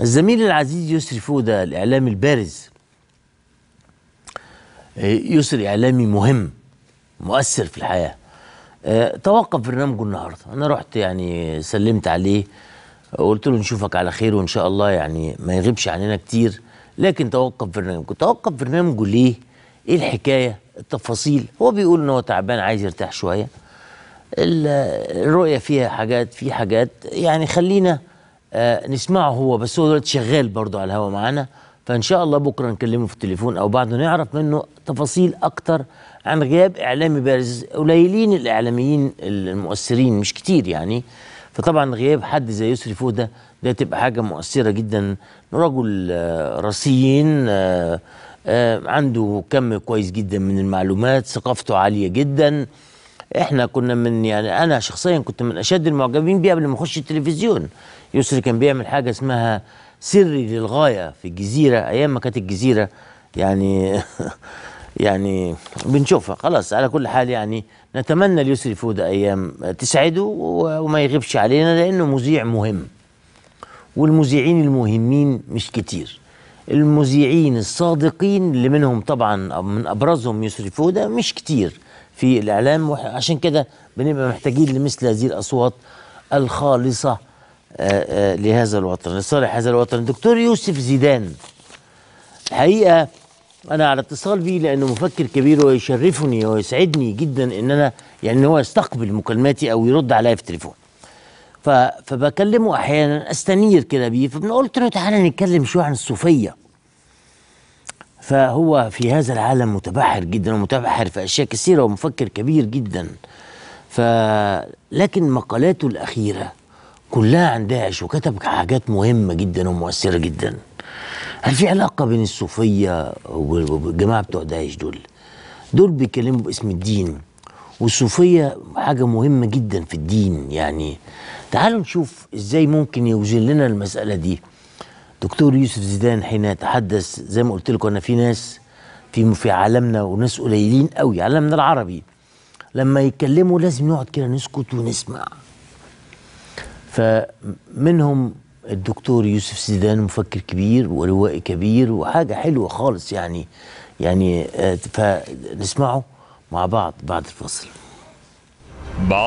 الزميل العزيز يسري فودة الإعلامي البارز آه، يسري إعلامي مهم مؤثر في الحياة آه، توقف برنامجه النهاردة أنا رحت يعني سلمت عليه وقلت له نشوفك على خير وإن شاء الله يعني ما يغيبش عننا كتير لكن توقف برنامجه توقف برنامجه ليه إيه الحكاية التفاصيل هو بيقول إن هو تعبان عايز يرتاح شوية الرؤية فيها حاجات في حاجات يعني خلينا آه، نسمعه هو بس هو دلوقتي شغال برضه على الهواء معانا فان شاء الله بكره نكلمه في التليفون او بعده نعرف منه تفاصيل اكتر عن غياب اعلامي بارز قليلين الاعلاميين المؤثرين مش كتير يعني فطبعا غياب حد زي يسري فودة ده تبقى حاجه مؤثره جدا رجل آه، رصين آه، عنده كم كويس جدا من المعلومات ثقافته عاليه جدا احنا كنا من يعني انا شخصيا كنت من اشد المعجبين بيه قبل ما اخش التلفزيون يسري كان بيعمل حاجه اسمها سري للغايه في الجزيره ايام ما كانت الجزيره يعني يعني بنشوفها خلاص على كل حال يعني نتمنى ليسري فودة ايام تسعده وما يغيبش علينا لانه مذيع مهم والمذيعين المهمين مش كتير المذيعين الصادقين اللي منهم طبعا من ابرزهم يسري فودة مش كتير في الاعلام عشان كده بنبقى محتاجين لمثل هذه الاصوات الخالصه آه، آه، لهذا الوطن لصالح هذا الوطن دكتور يوسف زيدان الحقيقة أنا على اتصال بيه لأنه مفكر كبير ويشرفني ويسعدني جدا إن أنا يعني إن هو يستقبل مكالماتي أو يرد عليا في التليفون فبكلمه أحيانا أستنير كده بيه فقلت له تعالى نتكلم شوية عن الصوفية فهو في هذا العالم متبحر جدا ومتبحر في أشياء كثيرة ومفكر كبير جدا ف لكن مقالاته الأخيرة كلها عن داعش وكتب حاجات مهمه جدا ومؤثره جدا هل في علاقه بين الصوفيه والجماعه بتوع داعش دول دول بيتكلموا باسم الدين والصوفيه حاجه مهمه جدا في الدين يعني تعالوا نشوف ازاي ممكن يوزن لنا المساله دي دكتور يوسف زيدان حين يتحدث زي ما قلت لكم انا في ناس في في عالمنا وناس قليلين قوي عالمنا العربي لما يتكلموا لازم نقعد كده نسكت ونسمع فمنهم الدكتور يوسف زيدان مفكر كبير وروائي كبير وحاجه حلوه خالص يعني يعني آه، فنسمعه مع بعض بعد الفصل بعض